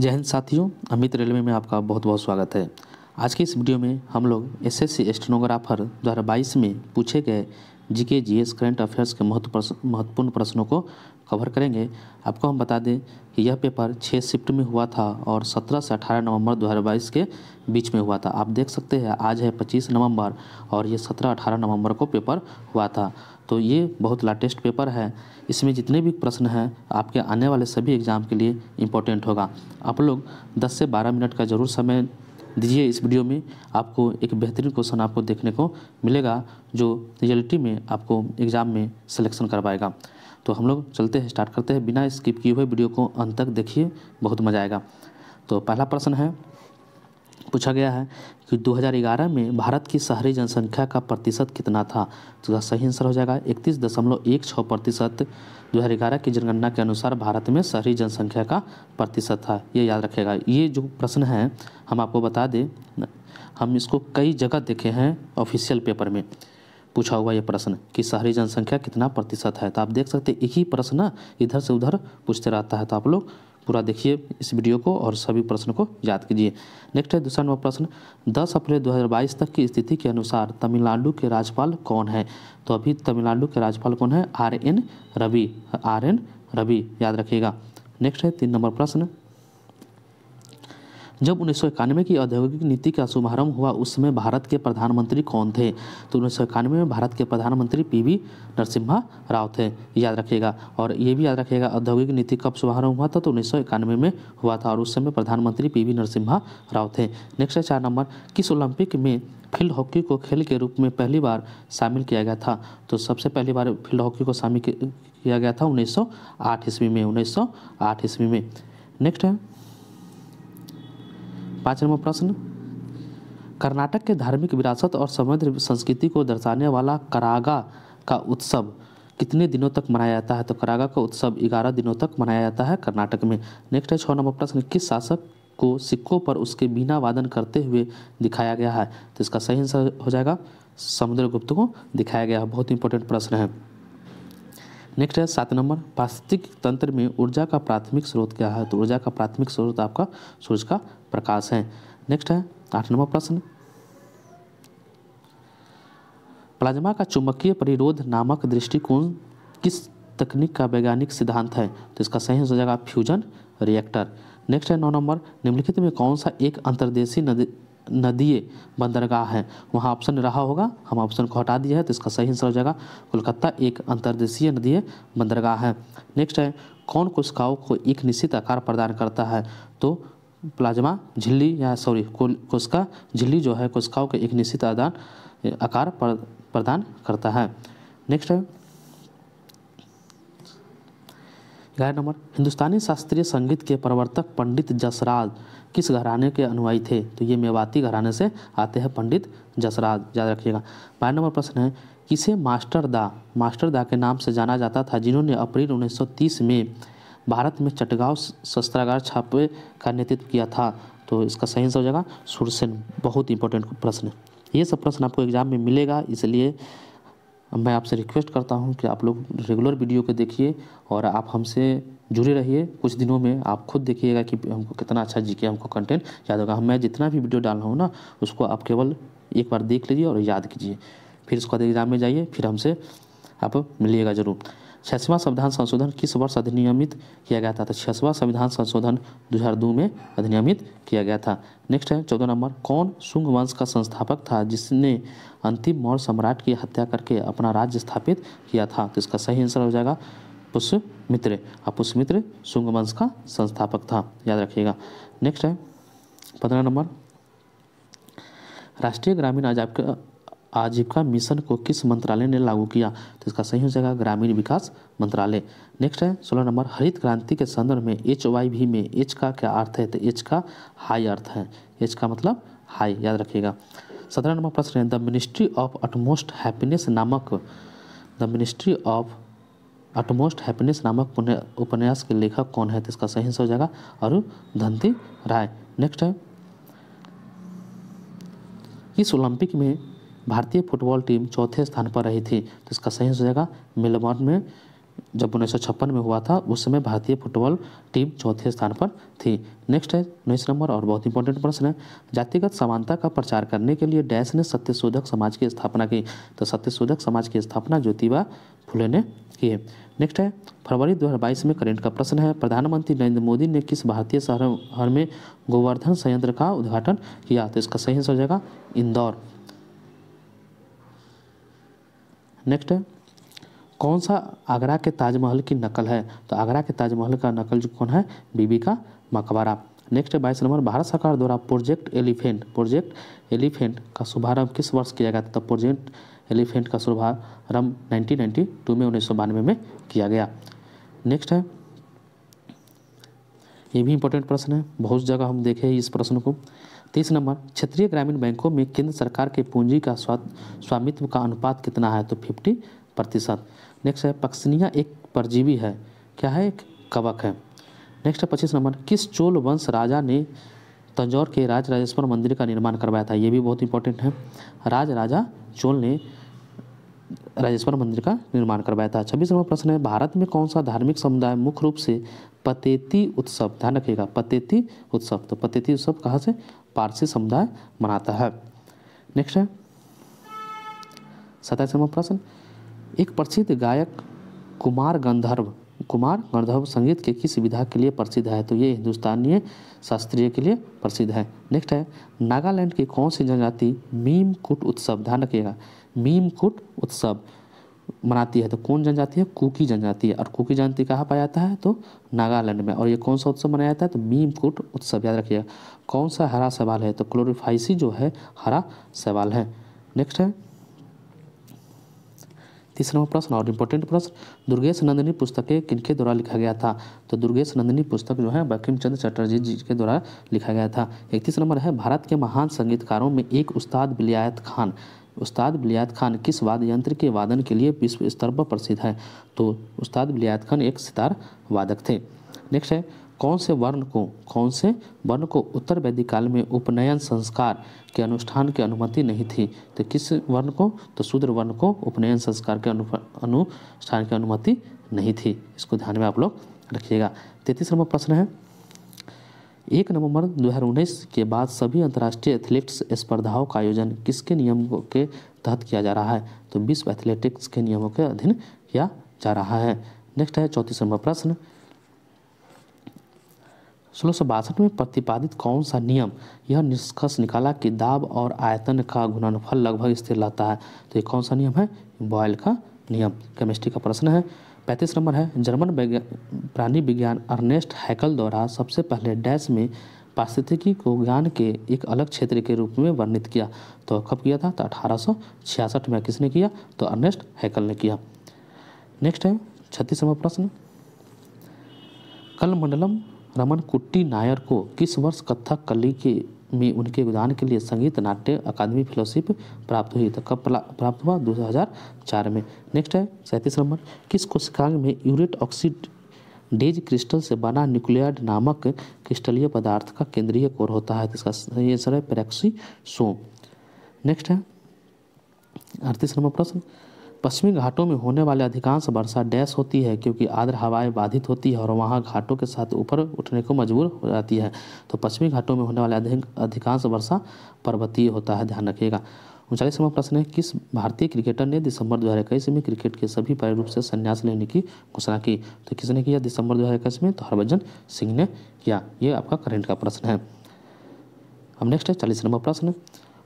जय हिंद साथियों अमित रेलवे में आपका बहुत बहुत स्वागत है आज के इस वीडियो में हम लोग एसएससी स्टेनोग्राफर 2022 में पूछे गए जीके जीएस करंट अफेयर्स के महत्व प्रश्न, महत्वपूर्ण प्रश्नों को कवर करेंगे आपको हम बता दें कि यह पेपर छः शिफ्ट में हुआ था और 17 से 18 नवंबर 2022 के बीच में हुआ था आप देख सकते हैं आज है 25 नवंबर और ये 17-18 नवंबर को पेपर हुआ था तो ये बहुत लाटेस्ट पेपर है इसमें जितने भी प्रश्न हैं आपके आने वाले सभी एग्ज़ाम के लिए इम्पोर्टेंट होगा आप लोग दस से बारह मिनट का ज़रूर समय दीजिए इस वीडियो में आपको एक बेहतरीन क्वेश्चन आपको देखने को मिलेगा जो रियलिटी में आपको एग्ज़ाम में सिलेक्शन करवाएगा तो हम लोग चलते हैं स्टार्ट करते हैं बिना स्किप किए हुए वीडियो को अंत तक देखिए बहुत मज़ा आएगा तो पहला प्रश्न है पूछा गया है कि 2011 में भारत की शहरी जनसंख्या का प्रतिशत कितना था तो इसका सही आंसर हो जाएगा इकतीस दशमलव एक छः प्रतिशत दो हज़ार ग्यारह की जनगणना के अनुसार भारत में शहरी जनसंख्या का प्रतिशत था ये याद रखेगा ये जो प्रश्न है हम आपको बता दें हम इसको कई जगह देखे हैं ऑफिशियल पेपर में पूछा हुआ ये प्रश्न कि शहरी जनसंख्या कितना प्रतिशत है तो आप देख सकते एक ही प्रश्न इधर से उधर पूछते रहता है तो आप लोग पूरा देखिए इस वीडियो को और सभी प्रश्न को याद कीजिए नेक्स्ट है दूसरा नंबर प्रश्न 10 अप्रैल 2022 तक की स्थिति के अनुसार तमिलनाडु के राज्यपाल कौन है तो अभी तमिलनाडु के राज्यपाल कौन है R N Ravi R N Ravi याद रखिएगा नेक्स्ट है तीन नंबर प्रश्न जब उन्नीस की औद्योगिक नीति का शुभारंभ हुआ उस समय भारत के प्रधानमंत्री कौन थे तो उन्नीस में भारत के प्रधानमंत्री पीवी नरसिम्हा राव थे याद रखिएगा और ये भी याद रखिएगा औद्योगिक नीति कब शुभारंभ हुआ था तो उन्नीस में हुआ था और उस समय प्रधानमंत्री वी नरसिम्हा राव थे नेक्स्ट है चार नंबर किस ओलंपिक में फील्ड हॉकी को खेल के रूप में पहली बार शामिल किया गया था तो सबसे पहली बार फील्ड हॉकी को शामिल किया गया था 1908 ईस्वी में 1908 ईस्वी में नेक्स्ट है पाँच नंबर प्रश्न कर्नाटक के धार्मिक विरासत और समृद्ध संस्कृति को दर्शाने वाला करागा का उत्सव कितने दिनों तक मनाया जाता है तो करागा का उत्सव ग्यारह दिनों तक मनाया जाता है कर्नाटक में नेक्स्ट है छः नंबर प्रश्न किस शासक को सिक्कों पर उसके बिना वादन करते हुए दिखाया गया है तो इसका सही आंसर हो जाएगा समुद्र गुप्त को दिखाया गया है बहुत इंपॉर्टेंट प्रश्न है नेक्स्ट है सात नंबर पास्तिक तंत्र में ऊर्जा का प्राथमिक स्रोत क्या है तो ऊर्जा का प्राथमिक स्रोत आपका सूर्य का प्रकाश है नेक्स्ट है आठ नंबर प्रश्न प्लाज्मा का चुंबकीय प्रतिरोध नामक दृष्टिकोण किस तकनीक का वैज्ञानिक सिद्धांत है तो इसका सही हो जाएगा फ्यूजन रिएक्टर नेक्स्ट है नौ नंबर निम्नलिखित में कौन सा एक अंतर्देशीय नदीय बंदरगाह है वहाँ ऑप्शन रहा होगा हम ऑप्शन को हटा दिया है तो इसका सही आंसर हो जाएगा कोलकाता एक अंतर्देशीय नदीय बंदरगाह है नेक्स्ट है कौन कोशिकाओं को एक निश्चित आकार प्रदान करता है तो प्लाज्मा झिल्ली या सॉरी कोशिका झिल्ली जो है कोशिकाओं के एक निश्चित आदान आकार प्रदान करता है नेक्स्ट है ग्यारह नंबर हिंदुस्तानी शास्त्रीय संगीत के प्रवर्तक पंडित जसराज किस घराने के अनुयायी थे तो ये मेवाती घराने से आते हैं पंडित जसराज याद रखिएगा बारह नंबर प्रश्न है किसे मास्टर दा मास्टर दा के नाम से जाना जाता था जिन्होंने अप्रैल 1930 में भारत में चटगांव शस्त्रागार छापे का नेतृत्व किया था तो इसका सही आंसर हो जाएगा सुरसेन बहुत इंपॉर्टेंट प्रश्न ये सब प्रश्न आपको एग्जाम में मिलेगा इसलिए मैं आपसे रिक्वेस्ट करता हूँ कि आप लोग रेगुलर वीडियो को देखिए और आप हमसे जुड़े रहिए कुछ दिनों में आप खुद देखिएगा कि हमको कितना अच्छा जी के हमको कंटेंट याद होगा मैं जितना भी वीडियो डाल रहा हूँ ना उसको आप केवल एक बार देख लीजिए और याद कीजिए फिर उसके बाद एग्ज़ाम में जाइए फिर हमसे आप मिलिएगा ज़रूर छियासीवा संविधान संशोधन किस वर्ष अधिनियमित किया गया था तो छियासीवा संविधान संशोधन 2002 में अधिनियमित किया गया था नेक्स्ट है चौदह नंबर कौन शुंग वंश का संस्थापक था जिसने अंतिम मौर्य सम्राट की हत्या करके अपना राज्य स्थापित किया था तो इसका सही आंसर हो जाएगा पुष्यमित्र और पुष्यमित्र शुंग वंश का संस्थापक था याद रखिएगा नेक्स्ट है पंद्रह नंबर राष्ट्रीय ग्रामीण आजीविका आजीविका मिशन को किस मंत्रालय ने लागू किया तो इसका सही हो जाएगा ग्रामीण विकास मंत्रालय नेक्स्ट है सोलह नंबर हरित क्रांति के संदर्भ में एच वाई भी में एच का क्या अर्थ है तो एच का हाई अर्थ है एच का मतलब हाई याद रखिएगा सत्रह नंबर प्रश्न है the ministry of utmost happiness नामक the ministry of utmost happiness नामक उपन्यास के लेखक कौन है तो इसका सही हो जाएगा अरुण धनती राय नेक्स्ट है इस ओलंपिक में भारतीय फुटबॉल टीम चौथे स्थान पर रही थी तो इसका सही हो जाएगा मेलबॉर्न में जब उन्नीस में हुआ था उस समय भारतीय फुटबॉल टीम चौथे स्थान पर थी नेक्स्ट है उन्नीस नंबर और बहुत इंपॉर्टेंट प्रश्न है जातिगत समानता का प्रचार करने के लिए डैश ने सत्यशोधक समाज की स्थापना की तो सत्यशोधक समाज की स्थापना ज्योतिबा फुले ने की है नेक्स्ट है फरवरी 2022 में करंट का प्रश्न है प्रधानमंत्री नरेंद्र मोदी ने किस भारतीय शहर में गोवर्धन संयंत्र का उद्घाटन किया तो इसका सही आंसर हो जाएगा इंदौर नेक्स्ट कौन सा आगरा के ताजमहल की नकल है तो आगरा के ताजमहल का नकल जो कौन है बीबी का मकबरा नेक्स्ट है बाईस नंबर भारत सरकार द्वारा प्रोजेक्ट एलिफेंट प्रोजेक्ट एलिफेंट का शुभारंभ किस वर्ष किया गया था तो प्रोजेक्ट एलिफेंट का शुभारंभ 1992 में उन्नीस में किया गया नेक्स्ट है ये भी इंपॉर्टेंट प्रश्न है बहुत जगह हम देखे इस प्रश्न को तीस नंबर क्षेत्रीय ग्रामीण बैंकों में केंद्र सरकार के पूंजी का स्वामित्व का अनुपात कितना है तो फिफ्टी प्रतिशत नेक्स्ट है पक्सनिया एक परजीवी है क्या है एक कवक है नेक्स्ट है पच्चीस नंबर किस चोल वंश राजा ने तंजौर के राज राजेश्वर मंदिर का निर्माण करवाया था ये भी बहुत इंपॉर्टेंट है राज राजा चोल ने राजेश्वर मंदिर का निर्माण करवाया था छब्बीस नंबर प्रश्न है भारत में कौन सा धार्मिक समुदाय मुख्य रूप से पतेती उत्सव ध्यान रखिएगा पतेती उत्सव तो पतेती उत्सव कहाँ से पारसी समुदाय मनाता है नेक्स्ट है सताइस नंबर प्रश्न एक प्रसिद्ध गायक कुमार गंधर्व कुमार गंधर्व संगीत के किस विधा के लिए प्रसिद्ध है तो ये हिंदुस्तानी शास्त्रीय के लिए प्रसिद्ध है नेक्स्ट है नागालैंड की कौन सी जनजाति मीम कुट उत्सव ध्यान रखिएगा कुट उत्सव मनाती है तो कौन जनजाति है कुकी जनजाति है और कुकी जनजाति कहाँ पाया जाता है तो नागालैंड में और ये कौन सा उत्सव मनाया जाता है तो कुट उत्सव याद रखिएगा कौन सा हरा सवाल है तो क्लोरीफाइसी जो है हरा सवाल है नेक्स्ट है तीसरा प्रश्न और इम्पोर्टेंट प्रश्न दुर्गेश नंदिनी पुस्तकें किनके द्वारा लिखा गया था तो दुर्गेश नंदिनी पुस्तक जो है बंकिम चंद्र चटर्जी जी के द्वारा लिखा गया था इकतीस नंबर है भारत के महान संगीतकारों में एक उस्ताद बिलियात खान उस्ताद बिलियात खान किस वाद्य यंत्र के वादन के लिए विश्व स्तर पर प्रसिद्ध है तो उस्ताद बिलियात खान एक सितार वादक थे नेक्स्ट है कौन से वर्ण को कौन से वर्ण को उत्तर वैदिक काल में उपनयन संस्कार के अनुष्ठान की अनुमति नहीं थी तो किस वर्ण को तो शूद्र वर्ण को उपनयन संस्कार के अनुष्ठान की अनुमति नहीं थी इसको ध्यान में आप लोग रखिएगा तैतीसवा प्रश्न है एक नवंबर 2019 के बाद सभी अंतर्राष्ट्रीय एथलेटिक्स स्पर्धाओं का आयोजन किसके नियम के तहत किया जा रहा है तो विश्व एथलेटिक्स के नियमों के अधीन किया जा रहा है नेक्स्ट है चौंतीस नंबर प्रश्न सोलह सौ बासठ में प्रतिपादित कौन सा नियम यह निष्कर्ष निकाला कि दाब और आयतन का गुणनफल लगभग स्थिर रहता है तो ये कौन सा नियम है बॉयल का नियम केमिस्ट्री का प्रश्न है पैंतीस नंबर है जर्मन प्राणी विज्ञान अर्नेस्ट हैकल द्वारा सबसे पहले डैश में पारिस्थितिकी को ज्ञान के एक अलग क्षेत्र के रूप में वर्णित किया तो कब किया था तो अठारह में किसने किया तो अर्नेस्ट हैकल ने किया नेक्स्ट है छत्तीस नंबर प्रश्न कल मंडलम रमन कुट्टी नायर को किस वर्ष कथक कली के में उनके योगदान के लिए संगीत नाट्य अकादमी फेलोशिप प्राप्त हुई तो कब प्राप्त हुआ 2004 में नेक्स्ट है सैंतीस नंबर किस कोशिकांग में यूरेट ऑक्सीड डेज क्रिस्टल से बना न्यूक्लियाड नामक क्रिस्टलीय पदार्थ का केंद्रीय कोर होता है तो इसका सही आंसर है पैरेक्सी सोम नेक्स्ट है अड़तीस नंबर प्रश्न पश्चिमी घाटों में होने वाले अधिकांश वर्षा डैश होती है क्योंकि आर्द्र हवाएं बाधित होती है और वहां घाटों के साथ ऊपर उठने को मजबूर हो जाती है तो पश्चिमी घाटों में होने वाले अधिकांश वर्षा पर्वतीय होता है ध्यान रखिएगा उनचालीसवा प्रश्न है किस भारतीय क्रिकेटर ने दिसंबर दो हज़ार इक्कीस में क्रिकेट के सभी रूप से संन्यास लेने की घोषणा की तो किसने किया दिसंबर दो हज़ार इक्कीस में तो हरभजन सिंह ने किया ये आपका करेंट का प्रश्न है अब नेक्स्ट है चालीस नंबर प्रश्न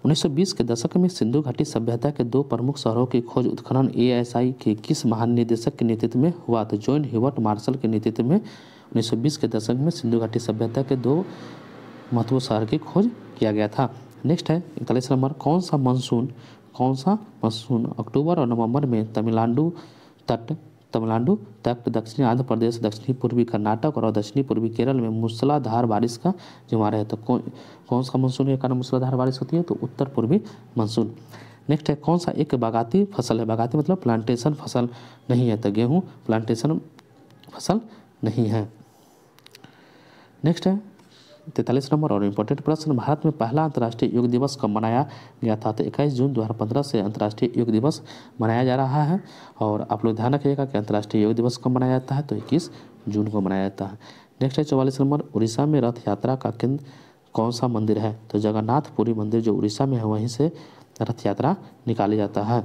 1920 के दशक में सिंधु घाटी सभ्यता के दो प्रमुख शहरों की खोज उत्खनन आई के किस महानिदेशक के नेतृत्व में हुआ था जॉन हिवर्ट मार्शल के नेतृत्व में 1920 के दशक में सिंधु घाटी सभ्यता के दो महत्वपूर्ण शहर की खोज किया गया था नेक्स्ट है इकतालीस नंबर कौन सा मानसून कौन सा मानसून अक्टूबर और नवंबर में तमिलनाडु तट तमिलनाडु तक दक्षिणी आंध्र प्रदेश दक्षिणी पूर्वी कर्नाटक और दक्षिणी पूर्वी केरल में मूसलाधार बारिश का जिम्मा है तो कौन कौन सा मानसून के कारण मूसलाधार बारिश होती है तो उत्तर पूर्वी मानसून नेक्स्ट है कौन सा एक बागाती फसल है बागाती मतलब प्लांटेशन फसल नहीं है तो गेहूँ प्लांटेशन फसल नहीं है नेक्स्ट है तैंतालीस नंबर और इम्पोर्टेंट प्रश्न भारत में पहला अंतर्राष्ट्रीय योग दिवस कब मनाया गया था तो इक्कीस जून 2015 से अंतर्राष्ट्रीय योग दिवस मनाया जा रहा है और आप लोग ध्यान रखिएगा कि अंतर्राष्ट्रीय योग दिवस कब मनाया जाता है तो इक्कीस जून को मनाया जाता है नेक्स्ट है चौवालीस नंबर उड़ीसा में रथ यात्रा का केंद्र कौन सा मंदिर है तो जगन्नाथपुरी मंदिर जो उड़ीसा में है वहीं से रथ यात्रा निकाली जाता है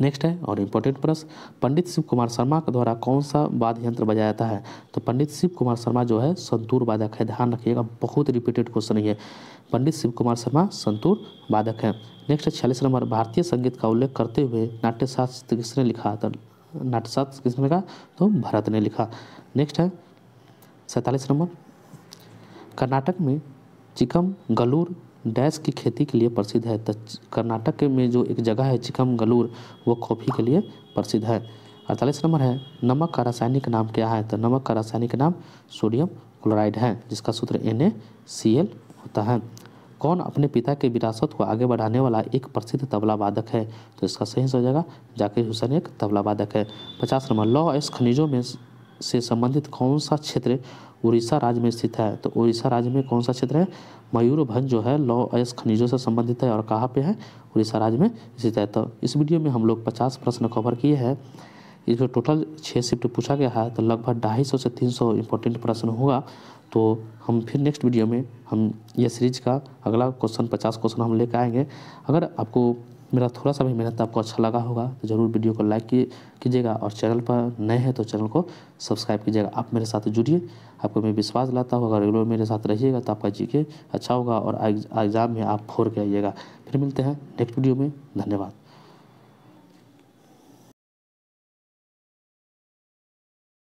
नेक्स्ट है और इम्पोर्टेंट प्रश्न पंडित शिव कुमार शर्मा के द्वारा कौन सा वाद्य यंत्र बजाया जाता है तो पंडित शिव कुमार शर्मा जो है संतूर वादक है ध्यान रखिएगा बहुत रिपीटेड क्वेश्चन है पंडित शिव कुमार शर्मा संतूर वादक है नेक्स्ट है छियालीस नंबर भारतीय संगीत का उल्लेख करते हुए नाट्यशास्त्र किसने लिखा तो नाट्यशास्त्र किसने लिखा तो भरत ने लिखा नेक्स्ट है सैतालीस नंबर कर्नाटक में चिकम गलूर डैश की खेती के लिए प्रसिद्ध है कर्नाटक में जो एक जगह है चिकमगलूर वो कॉफ़ी के लिए प्रसिद्ध है अड़तालीस नंबर है नमक का रासायनिक नाम क्या है तो नमक का रासायनिक नाम सोडियम क्लोराइड है जिसका सूत्र एन होता है कौन अपने पिता के विरासत को आगे बढ़ाने वाला एक प्रसिद्ध तबला वादक है तो इसका सही सो जाएगा जाकिर हुसैन एक तबला वादक है पचास नंबर लौह एस खनिजों में से संबंधित कौन सा क्षेत्र उड़ीसा राज्य में स्थित है तो उड़ीसा राज्य में कौन सा क्षेत्र है मयूरभंज जो है लौ अयस खनिजों से संबंधित है और कहाँ पे है उड़ीसा राज्य में स्थित है तो इस वीडियो में हम लोग पचास प्रश्न कवर किए हैं इसमें टोटल छः शिफ्ट पूछा गया है तो लगभग ढाई सौ से तीन सौ इम्पोर्टेंट प्रश्न होगा तो हम फिर नेक्स्ट वीडियो में हम यह सीरीज का अगला क्वेश्चन पचास क्वेश्चन हम लेकर आएंगे अगर आपको मेरा थोड़ा सा भी मेहनत आपको अच्छा लगा होगा तो ज़रूर वीडियो को लाइक कीजिएगा और चैनल पर नए हैं तो चैनल को सब्सक्राइब कीजिएगा आप मेरे साथ जुड़िए आपको मैं विश्वास लाता हूँ अगर रेगुलर मेरे साथ रहिएगा तो आपका जी अच्छा होगा और एग्ज़ाम में आप फोर के आइएगा फिर मिलते हैं नेक्स्ट वीडियो में धन्यवाद